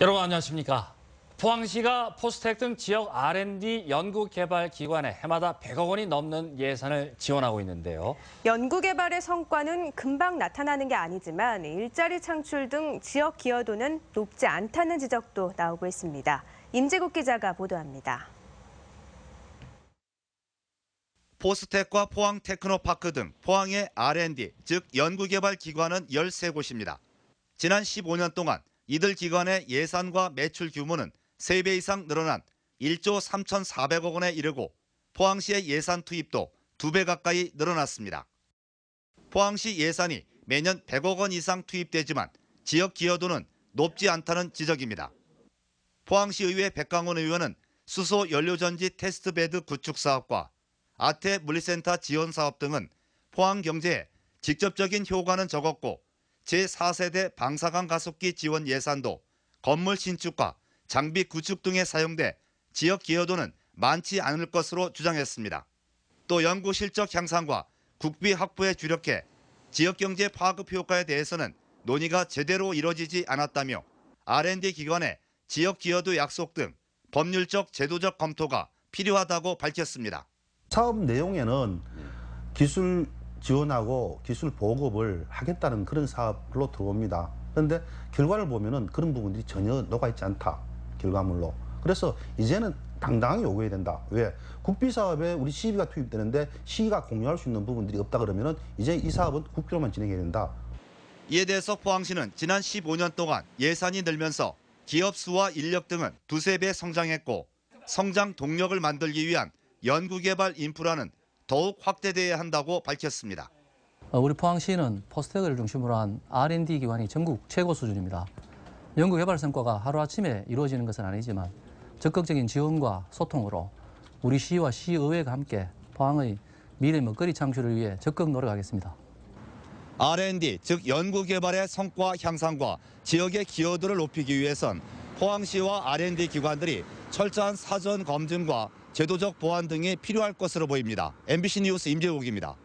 여러분 안녕하십니까. 포항시가 포스텍 등 지역 R&D 연구개발기관에 해마다 100억 원이 넘는 예산을 지원하고 있는데요. 연구개발의 성과는 금방 나타나는 게 아니지만 일자리 창출 등 지역 기여도는 높지 않다는 지적도 나오고 있습니다. 임재국 기자가 보도합니다. 포스텍과 포항 테크노파크 등 포항의 R&D, 즉 연구개발기관은 13곳입니다. 지난 15년 동안 이들 기관의 예산과 매출 규모는 3배 이상 늘어난 1조 3,400억 원에 이르고 포항시의 예산 투입도 2배 가까이 늘어났습니다. 포항시 예산이 매년 100억 원 이상 투입되지만 지역 기여도는 높지 않다는 지적입니다. 포항시의회 백강원 의원은 수소 연료전지 테스트베드 구축 사업과 아태 물리센터 지원 사업 등은 포항 경제에 직접적인 효과는 적었고 제4세대 방사광 가속기 지원 예산도 건물 신축과 장비 구축 등에 사용돼 지역 기여도는 많지 않을 것으로 주장했습니다. 또 연구 실적 향상과 국비 확보에 주력해 지역 경제 파급 효과에 대해서는 논의가 제대로 이뤄지지 않았다며 R&D 기관의 지역 기여도 약속 등 법률적 제도적 검토가 필요하다고 밝혔습니다. 사업 내용에는 기술 지원하고 기술 보급을 하겠다는 그런 사업으로 들어옵니다. 그런데 결과를 보면은 그런 부분들이 전혀 녹아있지 않다. 결과물로. 그래서 이제는 당당하게 요구해야 된다. 왜? 국비 사업에 우리 시비가 투입되는데 시가 위 공유할 수 있는 부분들이 없다 그러면은 이제 이 사업은 국비로만 진행해야 된다. 이에 대해서 포항시는 지난 15년 동안 예산이 늘면서 기업 수와 인력 등은 두세 배 성장했고 성장 동력을 만들기 위한 연구개발 인프라는 더욱 확대돼야 한다고 밝혔습니다. 어, 우리 포항시는 포스텍을 중심으로 한 R&D 기관이 전국 최고 수준입니다. 연구 개발 성과가 하루아침에 이루어지는 것은 아니지만 적극적인 지원과 소통으로 우리 시와 시의회가 함께 포항의 미래 먹거리 창출을 위해 적극 노력하겠습니다. R&D 즉 연구 개발의 성과 향상과 지역의 기여도를 높이기 위해선 포항시와 R&D 기관들이 철저한 사전 검증과 제도적 보완 등이 필요할 것으로 보입니다. MBC 뉴스 임재욱입니다.